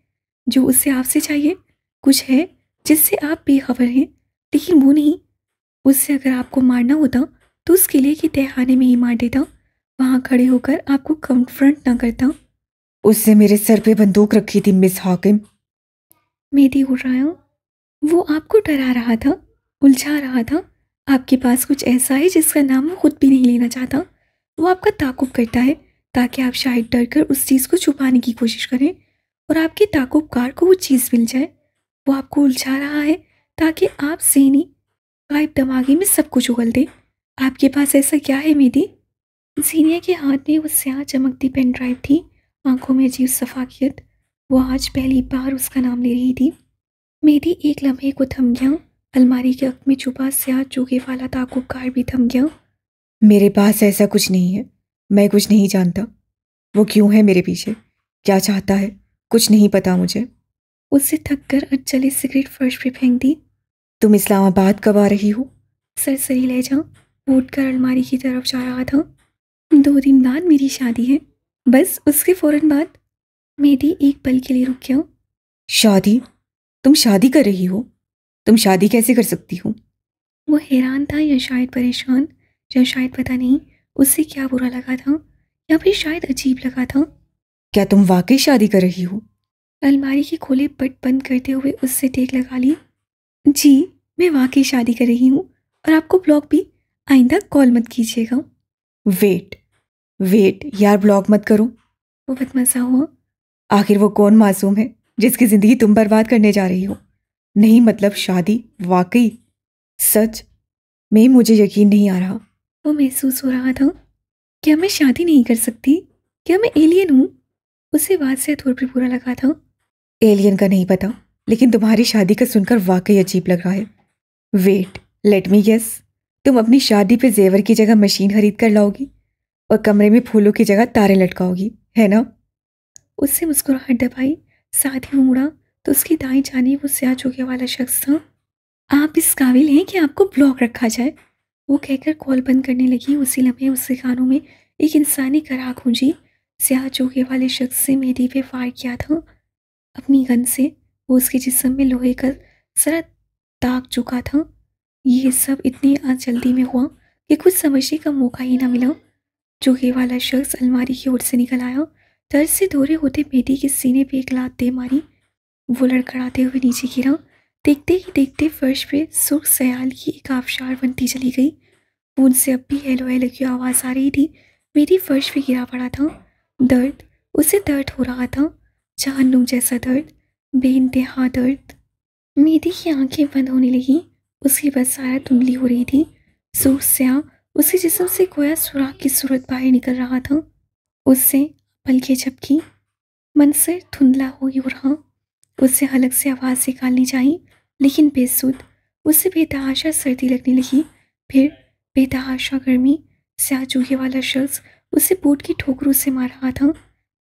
जो उससे आपसे चाहिए कुछ है जिससे आप बेखबर हैं लेकिन वो नहीं उससे अगर आपको मारना होता तो उस किले के तहखाने में ही मार देता वहाँ खड़े होकर आपको कंफ्रंट ना करता उससे मेरे सर पे बंदूक रखी थी मिस हाकिम मेरी उड़ रहा हूँ वो आपको डरा रहा था उलझा रहा था आपके पास कुछ ऐसा है जिसका नाम वो खुद भी नहीं लेना चाहता वो आपका ताकुब करता है ताकि आप शायद डर कर उस चीज़ को छुपाने की कोशिश करें और आपके ताकुब कार को वो चीज़ मिल जाए वो आपको उलझा रहा है ताकि आप सेनी गायब दमागी में सब कुछ उगल दे आपके पास ऐसा क्या है मेदी सीनिया के हाथ में वो स्याह चमकती पेन ड्राइव थी आंखों में अजीब सफाकियत वो आज पहली बार उसका नाम ले रही थी मेदी एक लम्हे को थम गया अलमारी के अक में छुपा स्याह चूहे वाला कार भी थम गया मेरे पास ऐसा कुछ नहीं है मैं कुछ नहीं जानता वो क्यों है मेरे पीछे क्या चाहता है कुछ नहीं पता मुझे उससे थक कर अटचली सिगरेट फर्श पे फेंक दी तुम इस्लामाबाद कब आ रही हो सरसरी जाओ वोट कर अलमारी की तरफ जा रहा था दो दिन बाद मेरी शादी है बस उसके फ़ौर बाद मेरी एक पल के लिए रुक गया शादी तुम शादी कर रही हो तुम शादी कैसे कर सकती हो वो हैरान था या शायद परेशान या शायद पता नहीं उससे क्या बुरा लगा था या फिर शायद अजीब लगा था क्या तुम वाकई शादी कर रही हो अलमारी के खोले पट बंद करते हुए उससे टेक लगा ली जी मैं वाकई शादी कर रही हूँ और आपको ब्लॉग भी आइंदा कॉल मत कीजिएगा वेट वेट यार ब्लॉग मत करो वो बदमसा हुआ आखिर वो कौन मासूम है जिसकी ज़िंदगी तुम बर्बाद करने जा रही हो नहीं मतलब शादी वाकई सच में मुझे यकीन नहीं आ रहा वो महसूस हो रहा था क्या मैं शादी नहीं कर सकती क्या मैं एलियन हूँ उसे वाद से तौर पर बुरा लगा था एलियन का नहीं पता लेकिन तुम्हारी शादी का सुनकर वाकई अजीब लग रहा है वेट लेट मी यस तुम अपनी शादी पे जेवर की जगह मशीन खरीद कर लाओगी और कमरे में फूलों की जगह तारे लटकाओगी है ना उससे मुस्कुराहट दबाई साथ ही मुड़ा तो उसकी दाई जानी वो स्या चुके वाला शख्स था आप इस काबिल हैं कि आपको ब्लॉक रखा जाए वो कहकर कॉल बंद करने लगी उसी लम्हे उसके कानों में एक इंसानी हूँ जी स्याह चूहे वाले शख्स से मेरी पे फायर किया था अपनी गन से वो उसके जिसम में लोहे का सरा दाग चुका था ये सब इतनी जल्दी में हुआ कि कुछ समझने का मौका ही ना मिला जो ये वाला शख्स अलमारी की ओर से निकल आया दर से धोरे होते बेटी के सीने पे एक लात दे मारी वो लड़खड़ाते हुए नीचे गिरा देखते ही देखते फर्श पे सुर्ख सयाल की एक आबशार बनती चली गई खून से अब भी हेलो हेलो की आवाज़ आ रही थी मेरी फर्श पे गिरा पड़ा था दर्द उसे दर्द हो रहा था जानू जैसा दर्द बेनतहा दर्द मेरी की आंखें बंद होने लगी उसकी बसायत धुंधली हो रही थी सूर स्या उसके जिसम से गोया सुराख की सूरत बाहर निकल रहा था उससे पलखे झपकी से धुंधला हो ही रहा उससे हलक से आवाज़ निकालनी चाहिए लेकिन बेसुद उससे बेतहाशा सर्दी लगने लगी फिर बेतहाशा गर्मी स्या चूहे वाला शख्स उसे बूट की ठोकरों से मार रहा था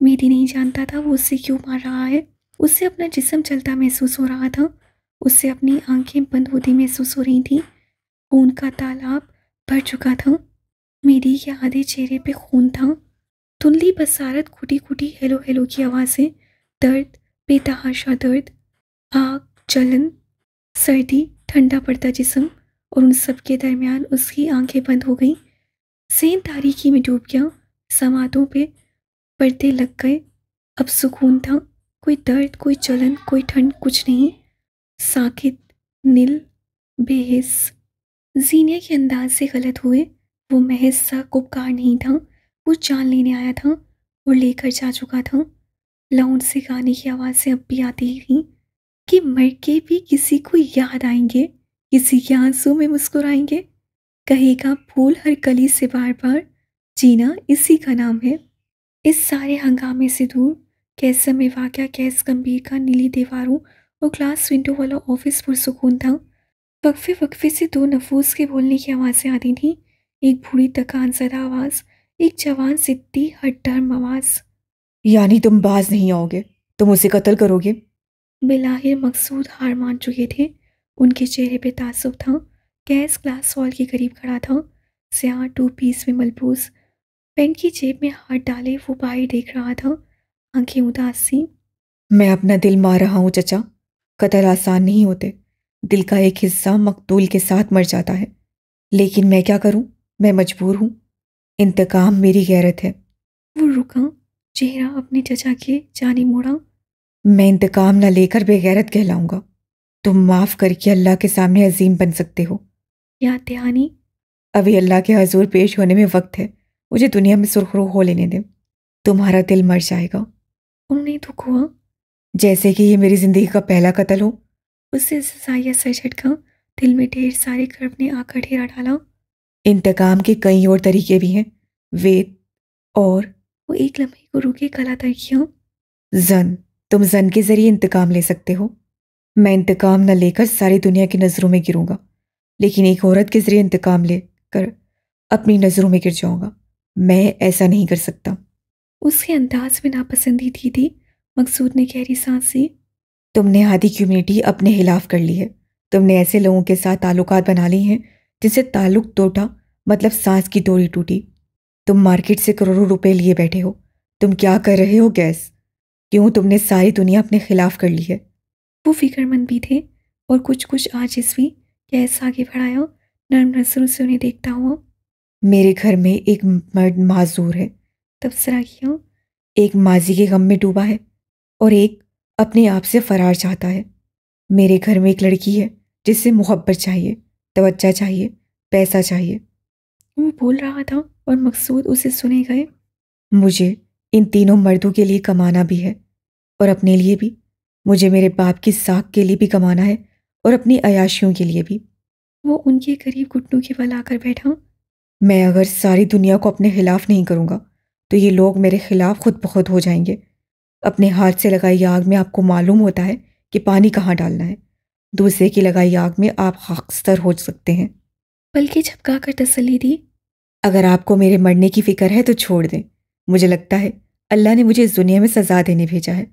मेरी नहीं जानता था वो उससे क्यों मार रहा है उससे अपना जिसम चलता महसूस हो रहा था उससे अपनी आंखें बंद होती महसूस हो रही थी खून का तालाब भर चुका था मेरी के आधे चेहरे पे खून था धुंधली बसारत खुटी खुटी हेलो हेलो की आवाज़ें दर्द बेतहाशा दर्द आग जलन सर्दी ठंडा पड़ता जिसम और उन सब के दरमियान उसकी आंखें बंद हो गई सेन तारीखी में डूब गया समातों पे पर्दे लग गए अब सुकून था कोई दर्द कोई जलन कोई ठंड कुछ नहीं साकित नील बेहस जीनिया के अंदाज से गलत हुए वो महज सा कुपकार नहीं था वो जान लेने आया था और लेकर जा चुका था लाउंड से गाने की आवाज़ें अब भी आती ही थी कि मर के भी किसी को याद आएंगे किसी के आंसू में मुस्कुराएंगे कहेगा फूल हर कली से बार बार जीना इसी का नाम है इस सारे हंगामे से दूर कैसर में वाक्य कैस गंभीर का नीली दीवारों और ग्लास विंडो वाला ऑफिस पुरसकून था वक्फे वक्फे से दो नफूस के बोलने की आवाज़ें आती थीं एक बूढ़ी तकान जरा आवाज़ एक जवान सिद्धी हटर्म आवाज़ यानी तुम बाज नहीं आओगे तुम उसे कत्ल करोगे बिलाहिर मकसूद हार मान चुके थे उनके चेहरे पे तासुब था कैस ग्लास वॉल के करीब खड़ा था स्याह टू पीस में मलबूस पेन की जेब में हाथ डाले वो बाहर देख रहा था आंखें सी मैं अपना दिल मार रहा हूँ चचा कतल आसान नहीं होते दिल का एक हिस्सा मकतूल के साथ मर जाता है लेकिन मैं क्या करूँ मैं मजबूर हूँ इंतकाम मेरी गैरत है वो रुका चेहरा अपने चचा के जाने मोड़ा मैं इंतकाम ना लेकर बेगैरत कहलाऊंगा तुम माफ़ करके अल्लाह के सामने अजीम बन सकते हो या दहानी अभी अल्लाह के हजूर पेश होने में वक्त है मुझे दुनिया में सुरखरू हो लेने दे तुम्हारा दिल मर जाएगा उन्होंने दुख हुआ तो जैसे कि ये मेरी ज़िंदगी का पहला कत्ल हो उससे सजाया सर झटका दिल में ढेर सारे कर्व ने आकर ढेरा डाला इंतकाम के कई और तरीके भी हैं वेद और वो एक लम्हे को रुके कला तर्कियों जन तुम जन के जरिए इंतकाम ले सकते हो मैं इंतकाम न लेकर सारी दुनिया की नज़रों में गिरूंगा लेकिन एक औरत के जरिए इंतकाम लेकर अपनी नज़रों में गिर जाऊंगा मैं ऐसा नहीं कर सकता उसके अंदाज में नापसंदी थी थी मकसूद ने गहरी सांस ली तुमने आधी कम्युनिटी अपने खिलाफ कर ली है तुमने ऐसे लोगों के साथ ताल्लुक बना ली हैं जिनसे ताल्लुक टूटा मतलब सांस की डोरी टूटी तुम मार्केट से करोड़ों रुपए लिए बैठे हो तुम क्या कर रहे हो गैस क्यों तुमने सारी दुनिया अपने खिलाफ कर ली है वो फिक्रमंद भी थे और कुछ कुछ आजिज भी गैस आगे बढ़ाया नर्म नजरों से उन्हें देखता हुआ मेरे घर में एक मर्द माजूर है तबसरा किया एक माजी के गम में डूबा है और एक अपने आप से फरार चाहता है मेरे घर में एक लड़की है जिससे मोहब्बत चाहिए तवज्जा चाहिए पैसा चाहिए वो बोल रहा था और मकसूद उसे सुने गए मुझे इन तीनों मर्दों के लिए कमाना भी है और अपने लिए भी मुझे मेरे बाप की साख के लिए भी कमाना है और अपनी अयाशियों के लिए भी वो उनके करीब घुटनों के बल आकर बैठा मैं अगर सारी दुनिया को अपने खिलाफ नहीं करूँगा तो ये लोग मेरे खिलाफ खुद बहुत हो जाएंगे अपने हाथ से लगाई आग में आपको मालूम होता है कि पानी कहाँ डालना है दूसरे की लगाई आग में आप खाकस्तर हो सकते हैं बल्कि झपका कर तसली दी अगर आपको मेरे मरने की फ़िक्र है तो छोड़ दें मुझे लगता है अल्लाह ने मुझे इस दुनिया में सज़ा देने भेजा है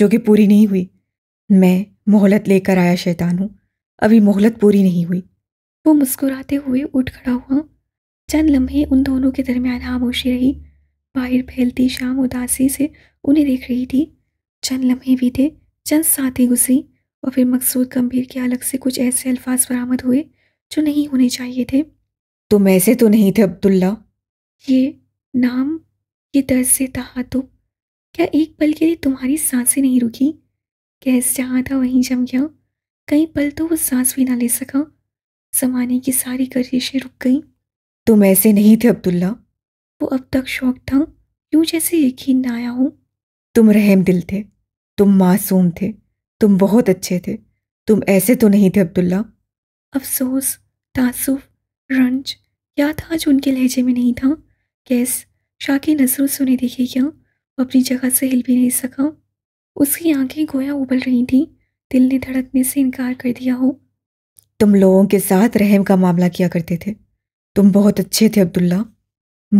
जो कि पूरी नहीं हुई मैं मोहलत लेकर आया शैतान हूँ अभी मोहलत पूरी नहीं हुई वो मुस्कुराते हुए उठ खड़ा हुआ चंद लम्हे उन दोनों के दरमियान खामोशी रही बाहर फैलती शाम उदासी से उन्हें देख रही थी चंद लम्हे बीते चंद साथी गुजरी और फिर मकसूद गंभीर के अलग से कुछ ऐसे अल्फाज बरामद हुए जो नहीं होने चाहिए थे तुम ऐसे तो नहीं थे अब्दुल्ला ये नाम ये दर्द से तहा तो क्या एक पल के लिए तुम्हारी सांसें नहीं रुकी गैस जहाँ था वहीं जम गया कई पल तो वो सांस भी ना ले सका जमाने की सारी गर्जिशें रुक गईं तुम ऐसे नहीं थे अब्दुल्ला वो अब तक शौक था यूं जैसे यकीन ना आया हूं तुम रहम दिल थे तुम मासूम थे तुम बहुत अच्छे थे तुम ऐसे तो नहीं थे अब्दुल्ला अफसोस तासुफ रंज याद आज उनके लहजे में नहीं था कैस शाह की नजरों से उन्हें देखे क्या वो अपनी जगह से हिल भी नहीं सका उसकी आंखें गोया उबल रही थी दिल ने धड़कने से इनकार कर दिया हो तुम लोगों के साथ रहम का मामला किया करते थे तुम बहुत अच्छे थे अब्दुल्ला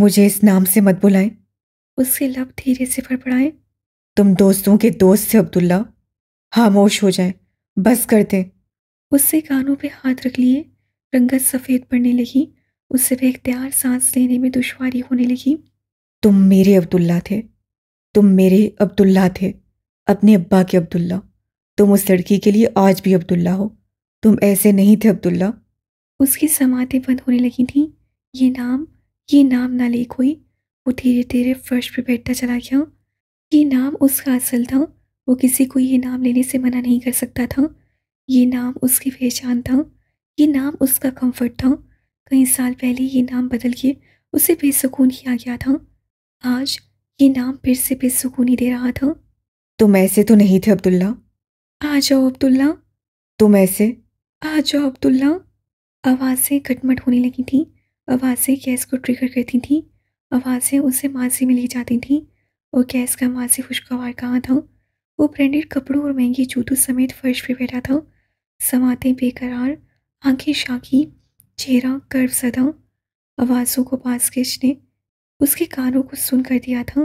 मुझे इस नाम से मत बुलाएं उसके लब धीरे से फड़फड़ाए तुम दोस्तों के दोस्त थे अब्दुल्ला खामोश हो जाए बस कर दे उससे कानों पे हाथ रख लिए रंगत सफ़ेद पड़ने लगी उससे बेख्तियार सांस लेने में दुश्वारी होने लगी तुम मेरे अब्दुल्ला थे तुम मेरे अब्दुल्ला थे अपने अब्बा के अब्दुल्ला तुम उस लड़की के लिए आज भी अब्दुल्ला हो तुम ऐसे नहीं थे अब्दुल्ला उसकी समातें बंद होने लगी थी ये नाम ये नाम ना ले कोई वो धीरे धीरे फर्श पर बैठता चला गया ये नाम उसका असल था वो किसी को ये नाम लेने से मना नहीं कर सकता था ये नाम उसकी पहचान था ये नाम उसका कंफर्ट था कई साल पहले ये नाम बदल के उसे बेसुकून किया गया था आज ये नाम फिर से बेसकून ही दे रहा था तुम ऐसे तो नहीं थे अब्दुल्ला आ जाओ अब्दुल्ला तुम ऐसे आ जाओ अब्दुल्ला आवाज़ें घटमट होने लगी थी आवाज़ें गैस को ट्रिगर करती थी आवाज़ें उसे माजी में ले जाती थी और गैस का माजी खुशगवार कहाँ था वो ब्रांडेड कपड़ों और महंगे जूतों समेत फर्श पर बैठा था समाते बेकरार आंखें शाखी चेहरा कर्व सदा आवाज़ों को पास खींचने उसके कानों को सुन कर दिया था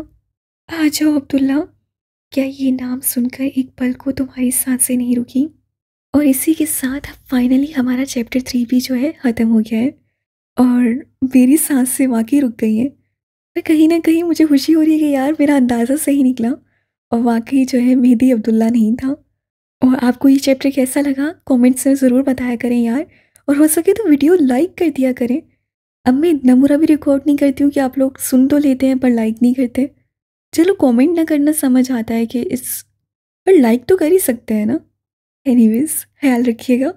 आ जाओ अब्दुल्ला क्या ये नाम सुनकर एक पल को तुम्हारी सांसें नहीं रुकी और इसी के साथ फाइनली हमारा चैप्टर थ्री भी जो है ख़त्म हो गया है और मेरी सांस से वाकई रुक गई है पर कहीं ना कहीं मुझे खुशी हो रही है कि यार मेरा अंदाज़ा सही निकला और वाकई जो है मेहदी अब्दुल्ला नहीं था और आपको ये चैप्टर कैसा लगा कमेंट्स में ज़रूर बताया करें यार और हो सके तो वीडियो लाइक कर दिया करें अब मैं इतना बुरा भी रिकॉर्ड नहीं करती हूँ कि आप लोग सुन तो लेते हैं पर लाइक नहीं करते चलो कमेंट ना करना समझ आता है कि इस पर लाइक तो कर ही सकते हैं ना एनीवेज ख्याल रखिएगा